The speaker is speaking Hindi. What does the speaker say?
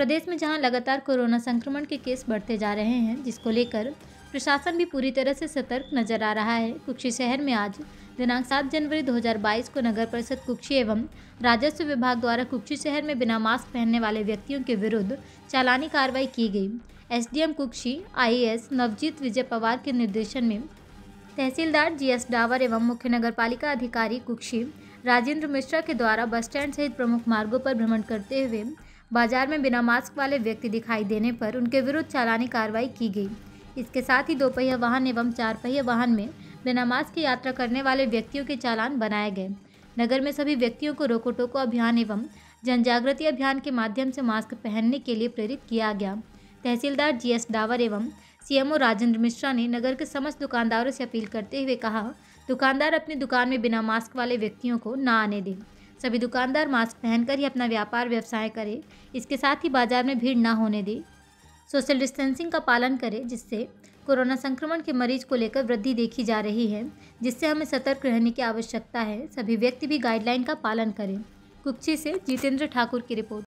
प्रदेश में जहां लगातार कोरोना संक्रमण के केस बढ़ते जा रहे हैं जिसको लेकर प्रशासन भी पूरी तरह से सतर्क नजर आ रहा है कुक्षी शहर में आज दिनांक 7 जनवरी 2022 को नगर परिषद कुक्षी एवं राजस्व विभाग द्वारा कुक्षी शहर में बिना मास्क पहनने वाले व्यक्तियों के विरुद्ध चालानी कार्रवाई की गई एसडीएम कुक्षी आईएएस नवजीत विजय पवार के निर्देशन में तहसीलदार जीएस डावर एवं मुख्य नगरपालिका अधिकारी कुक्षी राजेंद्र मिश्रा के द्वारा बस स्टैंड सहित प्रमुख मार्गों पर भ्रमण करते हुए बाजार में बिना मास्क वाले व्यक्ति दिखाई देने पर उनके विरुद्ध चालानी कार्रवाई की गई इसके साथ ही दोपहिया वाहन एवं चार पहिया वाहन में बिना मास्क की यात्रा करने वाले व्यक्तियों के चालान बनाए गए नगर में सभी व्यक्तियों को रोको टोको अभियान एवं जन जागृति अभियान के माध्यम से मास्क पहनने के लिए प्रेरित किया गया तहसीलदार जी एस डावर एवं सीएमओ राजेंद्र मिश्रा ने नगर के समस्त दुकानदारों से अपील करते हुए कहा दुकानदार अपनी दुकान में बिना मास्क वाले व्यक्तियों को ना आने दें सभी दुकानदार मास्क पहनकर ही अपना व्यापार व्यवसाय करें इसके साथ ही बाजार में भीड़ ना होने दें सोशल डिस्टेंसिंग का पालन करें जिससे कोरोना संक्रमण के मरीज को लेकर वृद्धि देखी जा रही है जिससे हमें सतर्क रहने की आवश्यकता है सभी व्यक्ति भी गाइडलाइन का पालन करें कुक्षी से जितेंद्र ठाकुर की रिपोर्ट